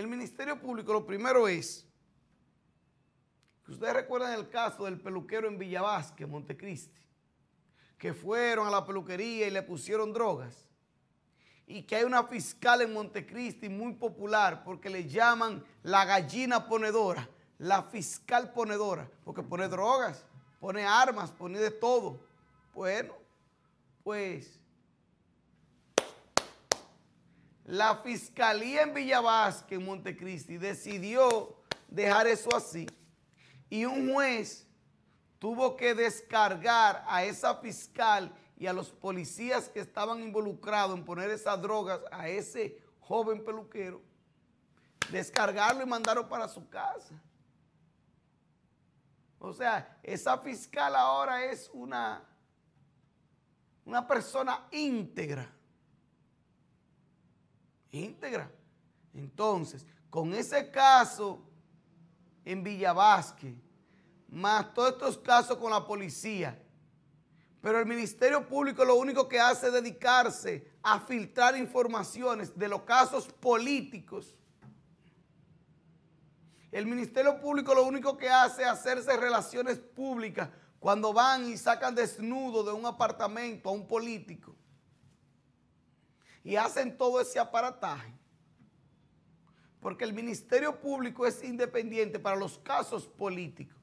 el Ministerio Público lo primero es, que ustedes recuerdan el caso del peluquero en Villavasque, Montecristi, que fueron a la peluquería y le pusieron drogas, y que hay una fiscal en Montecristi muy popular porque le llaman la gallina ponedora, la fiscal ponedora, porque pone drogas, pone armas, pone de todo. Bueno, pues la fiscalía en Villavasque, en Montecristi, decidió dejar eso así y un juez tuvo que descargar a esa fiscal y a los policías que estaban involucrados en poner esas drogas a ese joven peluquero, descargarlo y mandarlo para su casa. O sea, esa fiscal ahora es una, una persona íntegra íntegra. Entonces, con ese caso en Villavasque, más todos estos casos con la policía, pero el Ministerio Público lo único que hace es dedicarse a filtrar informaciones de los casos políticos. El Ministerio Público lo único que hace es hacerse relaciones públicas cuando van y sacan desnudo de un apartamento a un político y hacen todo ese aparataje. Porque el Ministerio Público es independiente para los casos políticos,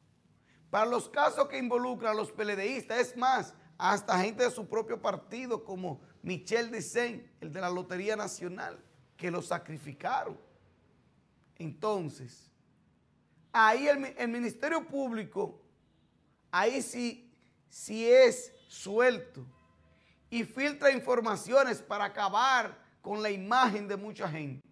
para los casos que involucran a los peledeístas. es más, hasta gente de su propio partido como Michel Dicen, el de la Lotería Nacional, que lo sacrificaron. Entonces, ahí el, Ministerio Público, ahí sí, sí es suelto y filtra informaciones para acabar con la imagen de mucha gente.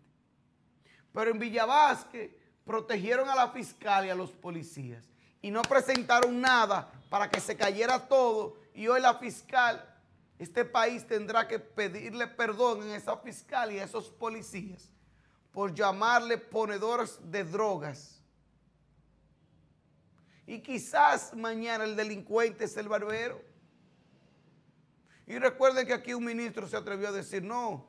Pero en Villavasque protegieron a la fiscal y a los policías y no presentaron nada para que se cayera todo y hoy la fiscal, este país tendrá que pedirle perdón a esa fiscal y a esos policías por llamarle ponedores de drogas. Y quizás mañana el delincuente es el barbero. Y recuerden que aquí un ministro se atrevió a decir, no,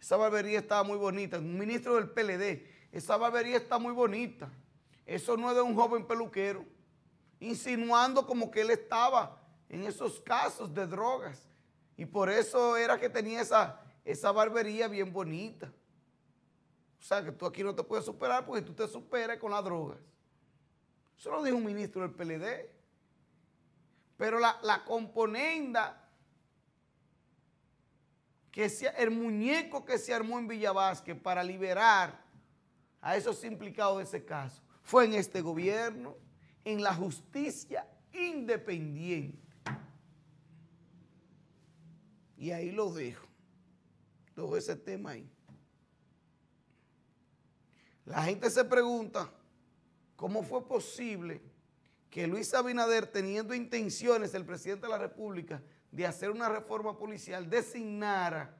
esa barbería estaba muy bonita. Un ministro del PLD, esa barbería está muy bonita. Eso no es de un joven peluquero. Insinuando como que él estaba en esos casos de drogas. Y por eso era que tenía esa, esa barbería bien bonita. O sea, que tú aquí no te puedes superar porque tú te superas con las drogas. Eso lo dijo un ministro del PLD. Pero la, la componenda que el muñeco que se armó en Villavasque para liberar a esos implicados de ese caso fue en este gobierno, en la justicia independiente. Y ahí lo dejo. Todo ese tema ahí. La gente se pregunta, ¿cómo fue posible que Luis Abinader, teniendo intenciones el presidente de la República de hacer una reforma policial, designara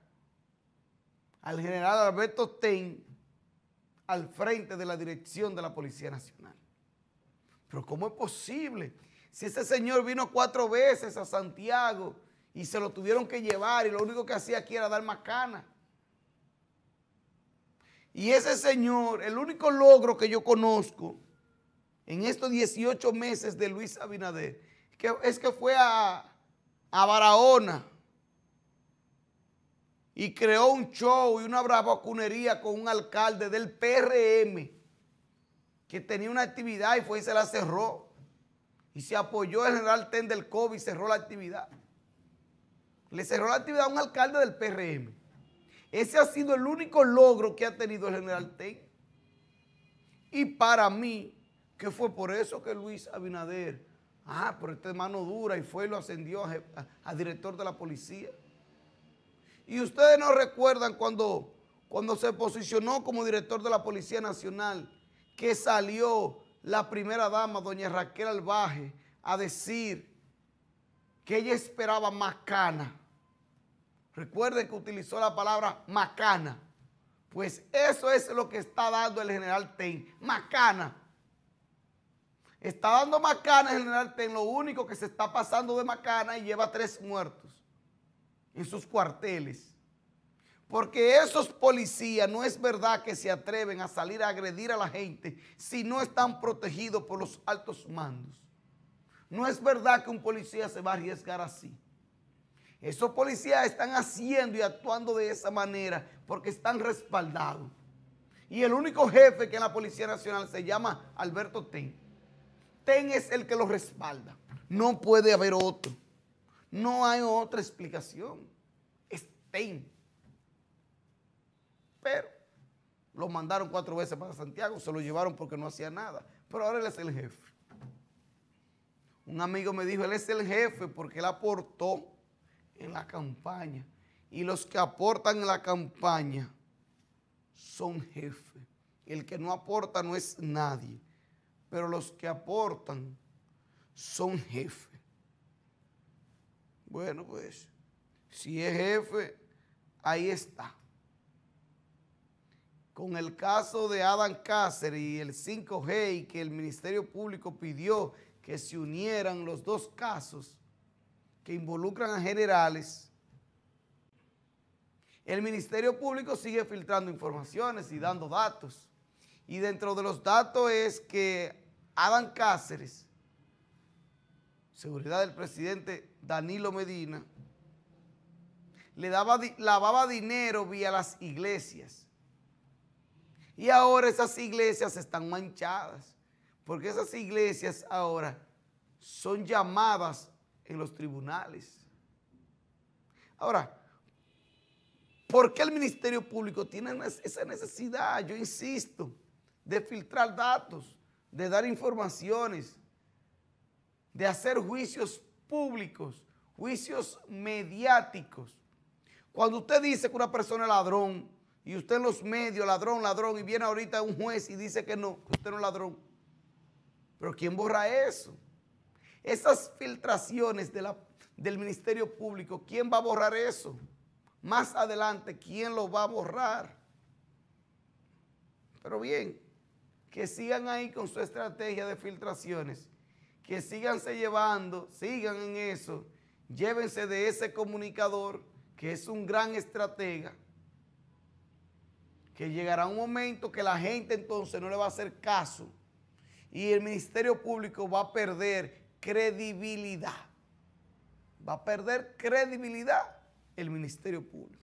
al general Alberto Ten al frente de la dirección de la Policía Nacional. Pero ¿cómo es posible? Si ese señor vino cuatro veces a Santiago y se lo tuvieron que llevar y lo único que hacía aquí era dar macana. Y ese señor, el único logro que yo conozco en estos 18 meses de Luis Abinader, es que fue a, a Barahona y creó un show y una bravacunería con un alcalde del PRM que tenía una actividad y fue y se la cerró. Y se apoyó el general Ten del COVID y cerró la actividad. Le cerró la actividad a un alcalde del PRM. Ese ha sido el único logro que ha tenido el general Ten. Y para mí, ¿Qué fue por eso que Luis Abinader, ah, por este mano dura y fue y lo ascendió a, director de la policía. Y ustedes no recuerdan cuando, cuando se posicionó como director de la Policía Nacional, que salió la primera dama, doña Raquel Albaje, a decir que ella esperaba macana. Recuerden que utilizó la palabra macana. Pues eso es lo que está dando el general Ten, macana. Está dando macana el general Ten, lo único que se está pasando de macana y lleva tres muertos en sus cuarteles. Porque esos policías no es verdad que se atreven a salir a agredir a la gente si no están protegidos por los altos mandos. No es verdad que un policía se va a arriesgar así. Esos policías están haciendo y actuando de esa manera porque están respaldados. Y el único jefe que en la Policía Nacional se llama Alberto Ten. Ten es el que lo respalda. No puede haber otro. No hay otra explicación. Es Pero lo mandaron cuatro veces para Santiago, se lo llevaron porque no hacía nada. Pero ahora él es el jefe. Un amigo me dijo, él es el jefe porque él aportó en la campaña. Y los que aportan en la campaña son jefes. El que no aporta no es nadie pero los que aportan son jefe. Bueno, pues, si es jefe, ahí está. Con el caso de Adam Cáceres y el 5G y que el Ministerio Público pidió que se unieran los dos casos que involucran a generales, el Ministerio Público sigue filtrando informaciones y dando datos. Y dentro de los datos es que Adán Cáceres, seguridad del presidente Danilo Medina, le daba, lavaba dinero vía las iglesias. Y ahora esas iglesias están manchadas, porque esas iglesias ahora son llamadas en los tribunales. Ahora, ¿por qué el Ministerio Público tiene esa necesidad, yo insisto, de filtrar datos? de dar informaciones, de hacer juicios públicos, juicios mediáticos. Cuando usted dice que una persona es ladrón y usted en los medios, ladrón, ladrón, y viene ahorita un juez y dice que no, que usted no es ladrón. Pero ¿quién borra eso? Esas filtraciones del Ministerio Público, ¿quién va a borrar eso? Más adelante, ¿quién lo va a borrar? Pero bien, que sigan ahí con su estrategia de filtraciones, que síganse llevando, sigan en eso, llévense de ese comunicador que es un gran estratega, que llegará un momento que la gente entonces no le va a hacer caso y el Ministerio Público va a perder credibilidad. Va a perder credibilidad el Ministerio Público.